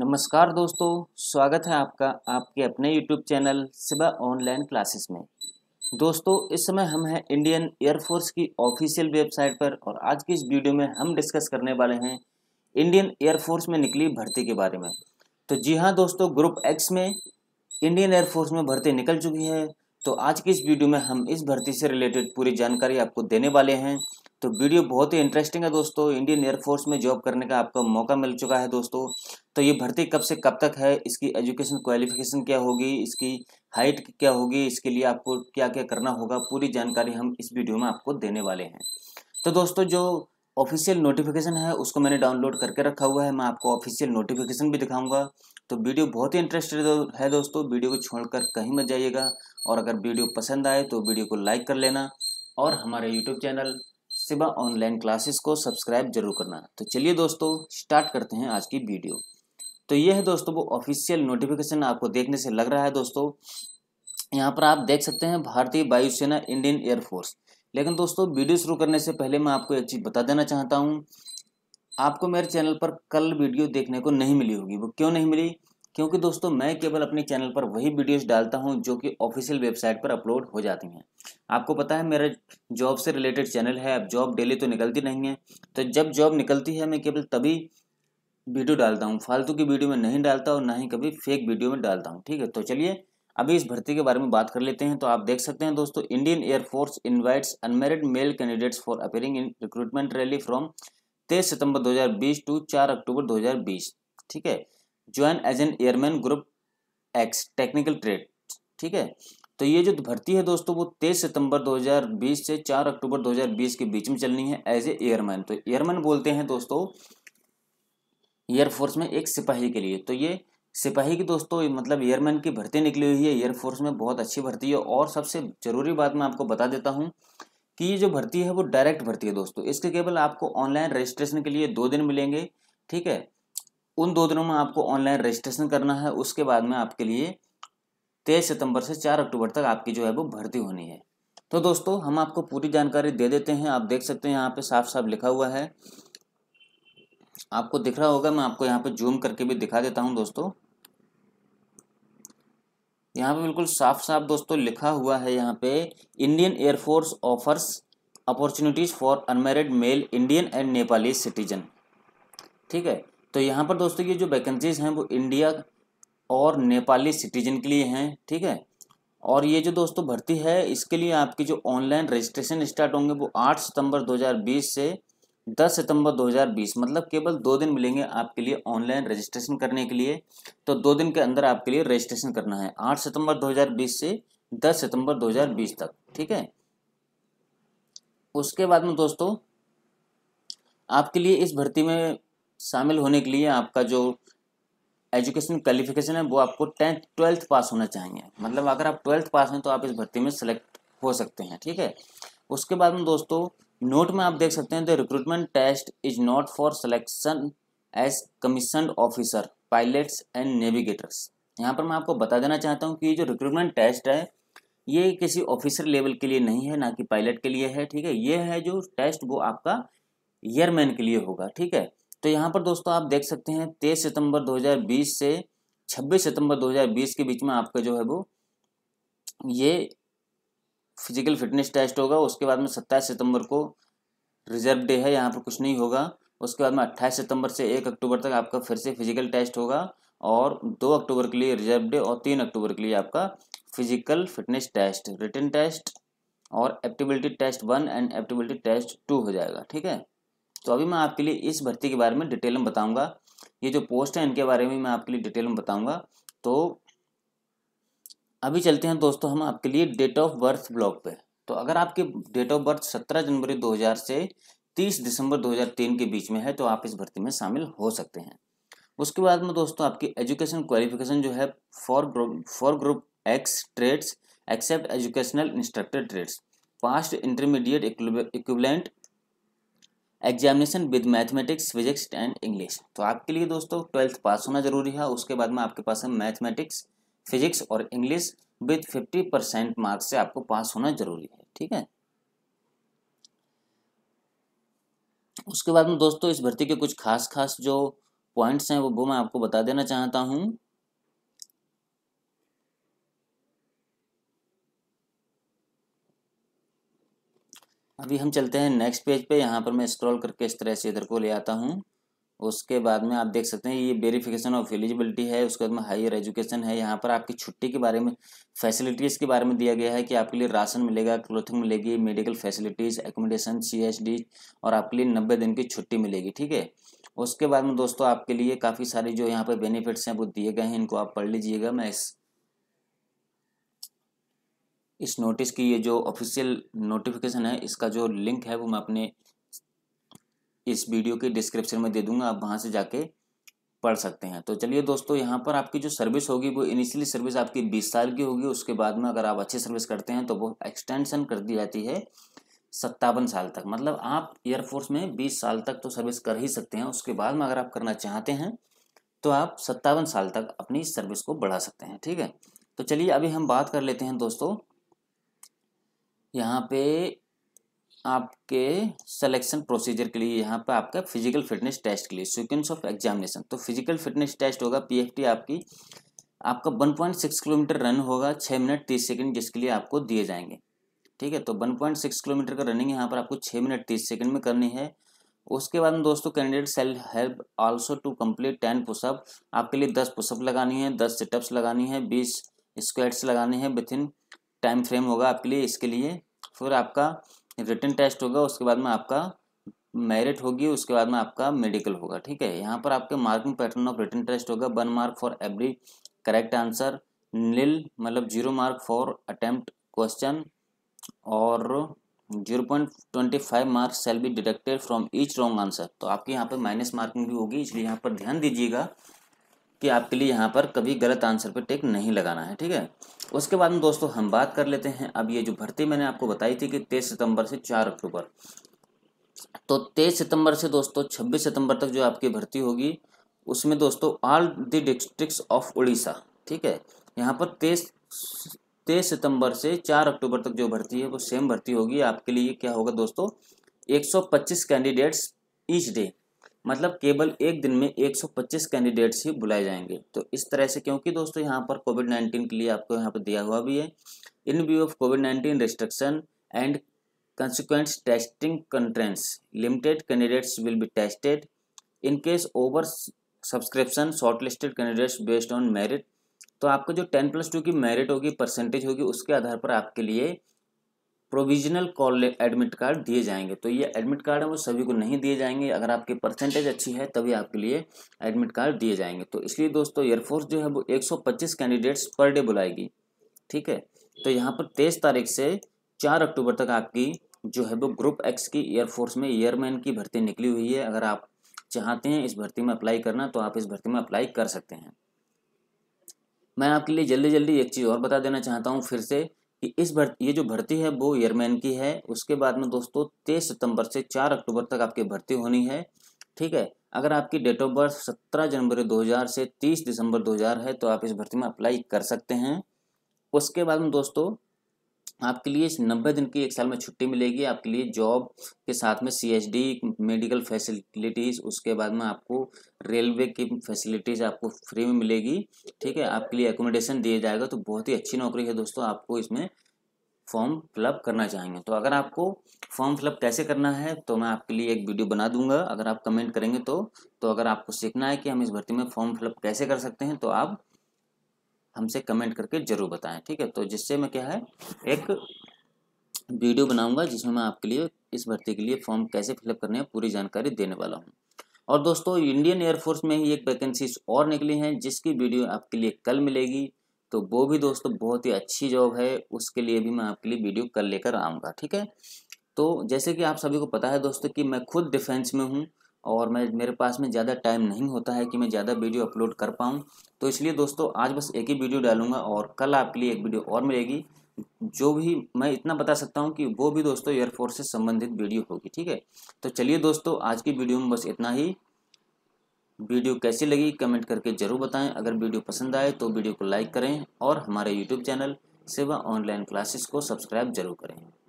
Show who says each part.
Speaker 1: नमस्कार दोस्तों स्वागत है आपका आपके अपने YouTube channel Siba online classes में दोस्तों इस समय हम हैं इंडियन एयरफोर्स की ऑफिशियल वेबसाइट पर और आज की इस वीडियो में हम डिस्कस करने वाले हैं इंडियन एयरफोर्स में निकली भर्ती के बारे में तो जी हाँ दोस्तों ग्रुप एक्स में इंडियन एयरफोर्स में भर्ती निकल चुकी है तो आज की इस वीडियो में हम इस भर्ती से रिलेटेड पूरी जानकारी आपको देने वाले हैं तो वीडियो बहुत ही इंटरेस्टिंग है दोस्तों इंडियन एयरफोर्स में जॉब करने का आपको मौका मिल चुका है दोस्तों तो ये भर्ती कब से कब तक है इसकी एजुकेशन क्वालिफिकेशन क्या होगी इसकी हाइट क्या होगी इसके लिए आपको क्या क्या करना होगा पूरी जानकारी हम इस वीडियो में आपको देने वाले हैं तो दोस्तों जो ऑफिशियल नोटिफिकेशन है उसको मैंने डाउनलोड करके रखा हुआ है मैं आपको ऑफिशियल नोटिफिकेशन भी दिखाऊंगा तो वीडियो बहुत ही इंटरेस्टेड है दोस्तों वीडियो को छोड़कर कहीं मत जाइएगा और अगर वीडियो पसंद आए तो वीडियो को लाइक कर लेना और हमारे YouTube channel Siva online classes को सब्सक्राइब जरूर करना तो चलिए दोस्तों स्टार्ट करते हैं आज की वीडियो तो यह है दोस्तों वो ऑफिशियल नोटिफिकेशन आपको देखने से लग रहा है दोस्तों यहाँ पर आप देख सकते हैं भारतीय वायुसेना इंडियन एयरफोर्स लेकिन दोस्तों वीडियो शुरू करने से पहले मैं आपको एक चीज़ बता देना चाहता हूँ आपको मेरे चैनल पर कल वीडियो देखने को नहीं मिली होगी वो क्यों नहीं मिली क्योंकि दोस्तों मैं केवल अपने चैनल पर वही वीडियोस डालता हूं जो कि ऑफिशियल वेबसाइट पर अपलोड हो जाती हैं आपको पता है मेरा जॉब से रिलेटेड चैनल है अब जॉब डेली तो निकलती नहीं है तो जब जॉब निकलती है मैं केवल तभी वीडियो डालता हूँ फालतू की वीडियो में नहीं डालता और ना ही कभी फेक वीडियो में डालता हूँ ठीक है तो चलिए अभी इस भर्ती के बारे में बात कर लेते हैं तो आप देख सकते हैं दोस्तों Indian air force invites unmarried male candidates for appearing in recruitment rally from तेईस सितम्बर दो टू चार अक्टूबर दो ठीक है join as an airman group X technical trade ठीक है तो ये जो भर्ती है दोस्तों वो तेईस सितंबर 2020 से 4 अक्टूबर 2020 के बीच में चलनी है एज ए एयरमैन तो एयरमैन बोलते हैं दोस्तों एयरफोर्स में एक सिपाही के लिए तो ये सिपाही की दोस्तों मतलब एयरमैन की भर्ती निकली हुई है एयरफोर्स में बहुत अच्छी भर्ती है और सबसे ज़रूरी बात मैं आपको बता देता हूँ कि ये जो भर्ती है वो डायरेक्ट भर्ती है दोस्तों इसके केवल आपको ऑनलाइन रजिस्ट्रेशन के लिए दो दिन मिलेंगे ठीक है उन दो दिनों में आपको ऑनलाइन रजिस्ट्रेशन करना है उसके बाद में आपके लिए तेईस सितंबर से चार अक्टूबर तक आपकी जो है वो भर्ती होनी है तो दोस्तों हम आपको पूरी जानकारी दे देते हैं आप देख सकते हैं यहाँ पे साफ साफ लिखा हुआ है आपको दिख रहा होगा मैं आपको यहाँ पे जूम करके भी दिखा देता हूँ दोस्तों यहाँ पे बिल्कुल साफ साफ दोस्तों लिखा हुआ है यहाँ पे Indian air force offers opportunities for unmarried male Indian and Nepali citizen ठीक है तो यहाँ पर दोस्तों ये जो वैकेंसीज हैं वो इंडिया और नेपाली सिटीजन के लिए हैं ठीक है और ये जो दोस्तों भर्ती है इसके लिए आपकी जो ऑनलाइन रजिस्ट्रेशन स्टार्ट होंगे वो 8 सितंबर 2020 से 10 सितंबर 2020 मतलब केवल दो दिन मिलेंगे आपके लिए ऑनलाइन रजिस्ट्रेशन करने के लिए तो दो दिन के अंदर आपके लिए रजिस्ट्रेशन करना है 8 सितंबर 2020 से 10 सितंबर 2020 तक ठीक है उसके बाद में दोस्तों आपके लिए इस भर्ती में शामिल होने के लिए आपका जो एजुकेशन क्वालिफिकेशन है वो आपको टेंथ ट्वेल्थ पास होना चाहिए मतलब अगर आप ट्वेल्थ पास हैं तो आप इस भर्ती में सेलेक्ट हो सकते हैं ठीक है उसके बाद में दोस्तों नोट में आप देख सकते हैं the recruitment test is not for selection as commission officer pilots and navigators यहाँ पर मैं आपको बता देना चाहता हूँ कि ये जो रिक्रूटमेंट टेस्ट है ये किसी ऑफिसर लेवल के लिए नहीं है ना कि पायलट के लिए है ठीक है ये है जो टेस्ट वो आपका एयरमैन के लिए होगा ठीक है तो यहाँ पर दोस्तों आप देख सकते हैं तेईस सितंबर 2020 से 26 सितंबर 2020 के बीच में आपका जो है वो ये फिजिकल फिटनेस टेस्ट होगा उसके बाद में सत्ताईस सितंबर को रिजर्व डे है यहाँ पर कुछ नहीं होगा उसके बाद में अट्ठाईस सितंबर से एक अक्टूबर तक आपका फिर से फिजिकल टेस्ट होगा और दो अक्टूबर के लिए रिजर्व डे और तीन अक्टूबर के लिए आपका physical fitness test written test और एप्टिबिलिटी test one and एप्टिबिलिटी test to हो जाएगा ठीक है तो अभी मैं आपके लिए इस भर्ती के बारे में डिटेल में बताऊंगा ये जो पोस्ट है इनके बारे में मैं आपके लिए डिटेल में बताऊंगा तो अभी चलते हैं दोस्तों हम आपके लिए डेट ऑफ बर्थ ब्लॉक पे तो अगर आपके डेट ऑफ बर्थ सत्रह जनवरी 2000 से तीस दिसंबर 2003 के बीच में है तो आप इस भर्ती में शामिल हो सकते हैं उसके बाद में दोस्तों आपकी एजुकेशन क्वालिफिकेशन जो है for for group X trades except educational instructor trades passed intermediate equivalent examination with mathematics physics and English तो आपके लिए दोस्तों ट्वेल्थ पास होना जरूरी है उसके बाद में आपके पास है मैथमेटिक्स फिजिक्स और English with fifty percent marks से आपको पास होना जरूरी है ठीक है उसके बाद में दोस्तों इस भर्ती के कुछ खास खास जो पॉइंट्स हैं वो वो मैं आपको बता देना चाहता हूँ अभी हम चलते हैं नेक्स्ट पेज पे यहाँ पर मैं स्क्रॉल करके इस तरह से इधर को ले आता हूँ उसके बाद में आप देख सकते हैं ये वेरिफिकेशन ऑफ एलिजिबिलिटी है उसके बाद में हायर एजुकेशन है यहाँ पर आपकी छुट्टी के बारे में फैसिलिटीज़ के बारे में दिया गया है कि आपके लिए राशन मिलेगा क्लोथिंग मिलेगी मेडिकल फैसिलिटीज़ एकोमोडेशन सी और आपके लिए नब्बे दिन की छुट्टी मिलेगी ठीक है उसके बाद में दोस्तों आपके लिए काफ़ी सारे जो यहाँ पर बेनिफिट्स हैं वो दिए गए हैं इनको आप पढ़ लीजिएगा मैं इस इस नोटिस की ये जो ऑफिशियल नोटिफिकेशन है इसका जो लिंक है वो मैं अपने इस वीडियो के डिस्क्रिप्शन में दे दूंगा आप वहाँ से जाके पढ़ सकते हैं तो चलिए दोस्तों यहाँ पर आपकी जो सर्विस होगी वो इनिशियली सर्विस आपकी बीस साल की होगी उसके बाद में अगर आप अच्छी सर्विस करते हैं तो वो एक्सटेंशन कर दी जाती है सत्तावन साल तक मतलब आप एयरफोर्स में बीस साल तक तो सर्विस कर ही सकते हैं उसके बाद में अगर आप करना चाहते हैं तो आप सत्तावन साल तक अपनी सर्विस को बढ़ा सकते हैं ठीक है तो चलिए अभी हम बात कर लेते हैं दोस्तों यहाँ पे आपके सिलेक्शन प्रोसीजर के लिए यहाँ पे आपका फिजिकल फिटनेस टेस्ट के लिए सिक्वेंस ऑफ एग्जामिनेशन तो फिजिकल फिटनेस टेस्ट होगा पीएफटी आपकी आपका 1.6 किलोमीटर रन होगा 6 मिनट तीस सेकंड जिसके लिए आपको दिए जाएंगे ठीक है तो 1.6 किलोमीटर का रनिंग यहाँ पर आपको 6 मिनट तीस सेकंड में करनी है उसके बाद दोस्तों कैंडिडेट सेल हेल्प also to complete ten pushup आपके लिए दस पुषअप लगानी है दस सिटअप्स लगानी है बीस स्क्वेट्स लगानी है विथ इन टाइम फ्रेम होगा आपके लिए इसके लिए फिर आपका रिटर्न टेस्ट होगा उसके बाद में आपका मेरिट होगी उसके बाद में आपका मेडिकल होगा ठीक है यहाँ पर आपके marking pattern of written test होगा one mark for every correct answer nil मतलब zero mark for attempt question और zero point twenty five marks shall be deducted from each wrong answer तो आपके यहाँ पर माइनस मार्किंग भी होगी इसलिए यहाँ पर ध्यान दीजिएगा कि आपके लिए यहाँ पर कभी गलत आंसर पर टेक नहीं लगाना है ठीक है उसके बाद में दोस्तों हम बात कर लेते हैं अब ये जो भर्ती मैंने आपको बताई थी कि तेईस सितंबर से चार अक्टूबर तो तेईस सितंबर से दोस्तों छब्बीस सितंबर तक जो आपकी भर्ती होगी उसमें दोस्तों all the district of Orissa ठीक है यहाँ पर तेईस तेईस सितंबर से चार अक्टूबर तक जो भर्ती है वो सेम भर्ती होगी आपके लिए क्या होगा दोस्तों पच्चीस कैंडिडेट्स ईच डे मतलब केवल एक दिन में 125 कैंडिडेट्स ही बुलाए जाएंगे तो इस तरह से क्योंकि दोस्तों यहाँ पर कोविड नाइन्टीन के लिए आपको यहाँ पर दिया हुआ भी है in view of Covid nineteen restriction and consequent testing constraints limited candidates will be tested in case over subscription shortlisted candidates based on merit तो आपको जो टेन प्लस टू की मेरिट होगी परसेंटेज होगी उसके आधार पर आपके लिए प्रोविजनल कॉल एडमिट कार्ड दिए जाएंगे तो ये एडमिट कार्ड है वो सभी को नहीं दिए जाएंगे अगर आपकी परसेंटेज अच्छी है तभी आपके लिए एडमिट कार्ड दिए जाएंगे तो इसलिए दोस्तों एयरफोर्स जो है वो 125 कैंडिडेट्स पर डे बुलाएगी ठीक है तो यहाँ पर तेईस तारीख से चार अक्टूबर तक आपकी जो है वो ग्रुप एक्स की एयरफोर्स में एयरमैन की भर्ती निकली हुई है अगर आप चाहते हैं इस भर्ती में अप्लाई करना तो आप इस भर्ती में अप्लाई कर सकते हैं मैं आपके लिए जल्दी जल्दी एक चीज़ और बता देना चाहता हूँ फिर से इस भर्ती ये जो भर्ती है वो एयरमैन की है उसके बाद में दोस्तों तेईस सितंबर से चार अक्टूबर तक आपकी भर्ती होनी है ठीक है अगर आपकी डेट ऑफ बर्थ सत्रह जनवरी 2000 से तीस दिसंबर 2000 है तो आप इस भर्ती में अप्लाई कर सकते हैं उसके बाद में दोस्तों आपके लिए नब्बे दिन की एक साल में छुट्टी मिलेगी आपके लिए जॉब के साथ में सीएचडी मेडिकल फैसिलिटीज़ उसके बाद में आपको रेलवे की फैसिलिटीज़ आपको फ्री में मिलेगी ठीक है आपके लिए एकोमोडेशन दिया जाएगा तो बहुत ही अच्छी नौकरी है दोस्तों आपको इसमें फॉर्म फिलअप करना चाहेंगे तो अगर आपको फॉर्म फिलअप कैसे करना है तो मैं आपके लिए एक वीडियो बना दूंगा अगर आप कमेंट करेंगे तो तो अगर आपको सीखना है कि हम इस भर्ती में फॉर्म फिलअप कैसे कर सकते हैं तो आप हमसे कमेंट करके ज़रूर बताएं ठीक है तो जिससे मैं क्या है एक वीडियो बनाऊंगा जिसमें मैं आपके लिए इस भर्ती के लिए फॉर्म कैसे फिलअप करने हैं पूरी जानकारी देने वाला हूँ और दोस्तों इंडियन एयरफोर्स में ही एक वैकेंसीज और निकली हैं जिसकी वीडियो आपके लिए कल मिलेगी तो वो भी दोस्तों बहुत ही अच्छी जॉब है उसके लिए भी मैं आपके लिए वीडियो कल लेकर आऊँगा ठीक है तो जैसे कि आप सभी को पता है दोस्तों कि मैं खुद डिफेंस में हूँ और मैं मेरे पास में ज़्यादा टाइम नहीं होता है कि मैं ज़्यादा वीडियो अपलोड कर पाऊँ तो इसलिए दोस्तों आज बस एक ही वीडियो डालूंगा और कल आपके लिए एक वीडियो और मिलेगी जो भी मैं इतना बता सकता हूँ कि वो भी दोस्तों एयरफोर्स से संबंधित वीडियो होगी ठीक है तो चलिए दोस्तों आज की वीडियो में बस इतना ही वीडियो कैसी लगी कमेंट करके ज़रूर बताएं अगर वीडियो पसंद आए तो वीडियो को लाइक करें और हमारे YouTube channel Seva online classes को सब्सक्राइब जरूर करें